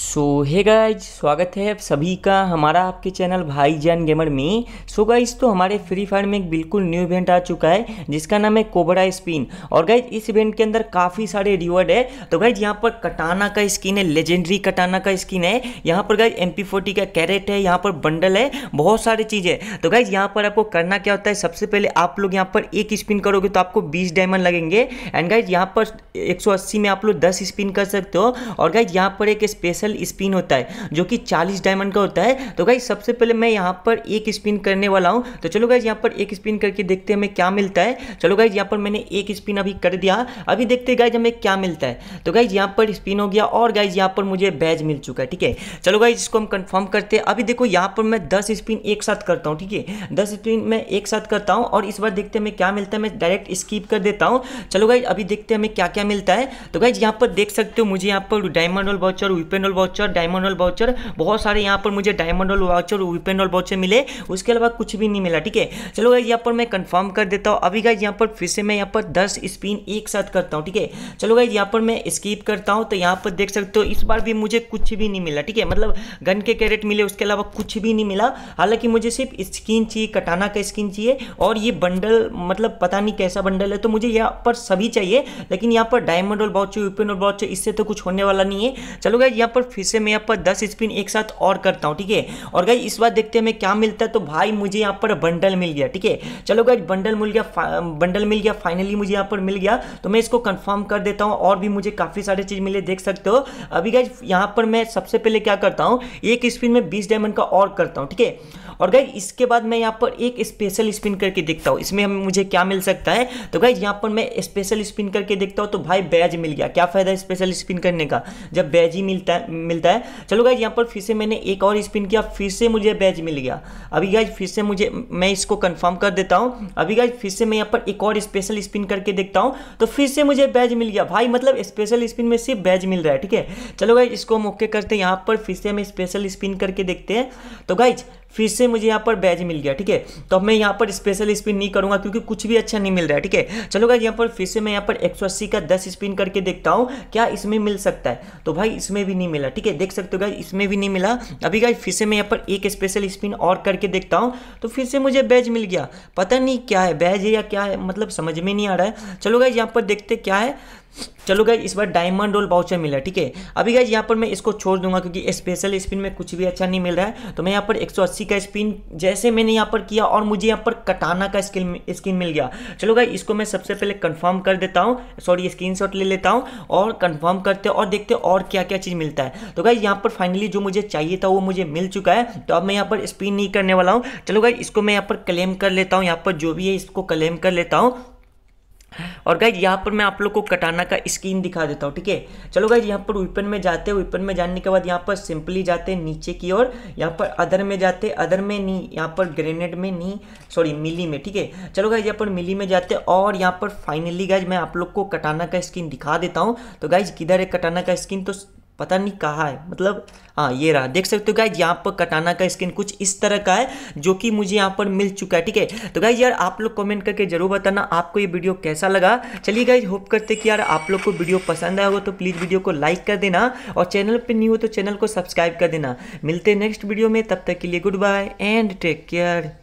सो hey guys स्वागत है आप सभी का हमारा आपके चैनल भाई जान गेमर में सो so गाइज तो हमारे फ्री फायर में एक बिल्कुल न्यू इवेंट आ चुका है जिसका नाम है कोबरा स्पिन और गाइज इस इवेंट के अंदर काफ़ी सारे रिवॉर्ड है तो गाइज यहाँ पर कटाना का स्किन है लेजेंडरी कटाना का स्किन है यहाँ पर गाइज एम पी का कैरेट है यहाँ पर बंडल है बहुत सारी चीज़ है तो गाइज यहाँ पर आपको करना क्या होता है सबसे पहले आप लोग यहाँ पर एक स्पिन करोगे तो आपको बीस डायमंड लगेंगे एंड गाइज यहाँ पर एक में आप लोग दस स्पिन कर सकते हो और गाइज यहाँ पर एक स्पेशल स्पेशल स्पिन होता है जो कि चालीस डायमंड का होता है तो गाइज सबसे पहले मैं यहाँ पर एक स्पिन करने वाला हूँ तो चलो गाइज यहाँ पर एक स्पिन करके देखते हमें क्या मिलता है चलो गाइज यहाँ पर मैंने एक स्पिन अभी कर दिया अभी देखते गाइज हमें क्या मिलता है तो गाइज यहाँ पर स्पिन हो गया और गाइज यहाँ पर मुझे बैज मिल चुका है ठीक है चलो गाइज इसको हम कन्फर्म करते हैं अभी देखो यहाँ पर मैं दस स्पिन एक साथ करता हूँ ठीक है दस स्पिन मैं एक साथ करता हूँ और इस बार देखते हमें क्या मिलता है मैं डायरेक्ट स्कीप कर देता हूँ चलो गाइज अभी देखते हमें क्या क्या मिलता है तो गाइज यहाँ पर देख सकते हो मुझे यहाँ पर डायमंड और voucher roll voucher diamond roll voucher बहुत सारे यहाँ पर मुझे diamond roll voucher weapon roll voucher मिले उसके अलावा कुछ भी नहीं मिला ठीक है चलो गाइज यहाँ पर मैं कंफर्म कर देता हूँ अभी गाइज यहाँ पर फिर से मैं यहाँ पर दस स्पिन एक साथ करता हूँ ठीक है चलो गाइज यहाँ पर मैं स्कीप करता हूँ तो यहाँ पर देख सकते हो इस बार भी मुझे कुछ भी नहीं मिला ठीक है मतलब गन के कैरेट मिले उसके अलावा कुछ भी नहीं मिला हालांकि मुझे सिर्फ स्किन चाहिए कटाना का स्किन चाहिए और ये बंडल मतलब पता नहीं कैसा बंडल है तो मुझे यहाँ पर सभी चाहिए लेकिन यहाँ पर डायमंड रोल बहुत चाहिए यूपिन और बहुत चाहिए इससे तो कुछ होने वाला नहीं है चलो गाइज यहाँ पर पर फिर से मैं यहाँ पर दस स्पिन एक साथ और करता हूँ ठीक है और गाइज इस बार देखते हैं हमें क्या मिलता है तो भाई मुझे यहाँ पर बंडल मिल गया ठीक है चलो गाइज बंडल मिल गया बंडल मिल गया फाइनली मुझे यहाँ पर मिल गया तो मैं इसको कन्फर्म कर देता हूँ और भी मुझे काफ़ी सारे चीज़ मिले देख सकते हो अभी गाइज यहाँ पर मैं सबसे पहले क्या करता हूँ एक स्पिन में बीस डायमंड का और करता हूँ ठीक है और गाइज इसके बाद मैं यहाँ पर एक स्पेशल स्पिन करके देखता हूँ इसमें मुझे क्या मिल सकता है तो गाइज यहाँ पर मैं स्पेशल स्पिन करके देखता हूँ तो भाई बैज मिल गया क्या फ़ायदा स्पेशल स्पिन करने का जब बैज ही मिलता है मिलता है चलो गाइज यहाँ पर फिर से मैंने एक और स्पिन किया फिर से मुझे बैच मिल गया अभी गाइज फिर से मुझे मैं इसको कन्फर्म कर देता हूँ अभी गाइज फिर से मैं यहाँ पर एक और स्पेशल स्पिन करके देखता हूँ तो फिर से मुझे बैच मिल गया भाई मतलब स्पेशल स्पिन में सिर्फ बैच मिल रहा है ठीक है चलो गाइज इसको हम ओके करते हैं यहाँ पर फिर से हम स्पेशल स्पिन करके देखते हैं तो गाइज फिर से मुझे यहाँ पर बैज मिल गया ठीक है तो मैं यहाँ पर स्पेशल स्पिन नहीं करूँगा क्योंकि कुछ भी अच्छा नहीं मिल रहा है ठीक है चलो गाइज यहाँ पर फिर से मैं यहाँ पर एक का 10 स्पिन करके देखता हूँ क्या इसमें मिल सकता है तो भाई इसमें भी नहीं मिल मिला ठीक है देख सकते हो गाइज इसमें भी नहीं मिला अभी गाइज फिर से मैं यहाँ पर एक स्पेशल स्पिन और करके देखता हूँ तो फिर से मुझे बैज मिल गया पता नहीं क्या है बैज है या क्या है मतलब समझ में नहीं आ रहा है चलो गाइज यहाँ पर देखते क्या है चलो गाइज इस बार डायमंड रोल बाउचर मिला ठीक है अभी गाइज यहाँ पर मैं इसको छोड़ दूंगा क्योंकि स्पेशल स्पिन में कुछ भी अच्छा नहीं मिल रहा है तो मैं यहाँ पर 180 का स्पिन जैसे मैंने यहाँ पर किया और मुझे यहाँ पर कटाना का स्किल स्किन मिल गया चलो गाइज इसको मैं सबसे पहले कंफर्म कर देता हूँ सॉरी स्क्रीन ले लेता हूँ और कन्फर्म करते और देखते और क्या क्या चीज़ मिलता है तो गाइज यहाँ पर फाइनली जो मुझे चाहिए था वो मुझे मिल चुका है तो अब मैं यहाँ पर स्पिन नहीं करने वाला हूँ चलो गाइज इसको मैं यहाँ पर क्लेम कर लेता हूँ यहाँ पर जो भी है इसको क्लेम कर लेता हूँ और गाइज यहाँ पर मैं आप लोग को कटाना का स्किन दिखा देता हूँ ठीक है चलो गाइज यहाँ पर वेपन में जाते हैं वेपन में जाने के बाद यहाँ पर सिंपली जाते हैं नीचे की ओर यहाँ पर अदर में जाते अदर में नी यहाँ पर ग्रेनेड में नी सॉरी मिली में ठीक है चलो गाइज यहाँ पर मिली में जाते और यहाँ पर फाइनली गाइज मैं आप लोग को कटाना का स्किन दिखा देता हूँ तो गाइज किधर है कटाना का स्किन तो पता नहीं कहाँ है मतलब हाँ ये रहा देख सकते हो गाइज यहाँ पर कटाना का स्किन कुछ इस तरह का है जो कि मुझे यहाँ पर मिल चुका है ठीक है तो गाइज यार आप लोग कमेंट करके जरूर बताना आपको ये वीडियो कैसा लगा चलिए गाइज होप करते कि यार आप लोग को वीडियो पसंद आया हो तो प्लीज़ वीडियो को लाइक कर देना और चैनल पर न्यू हो तो चैनल को सब्सक्राइब कर देना मिलते नेक्स्ट वीडियो में तब तक के लिए good bye and take care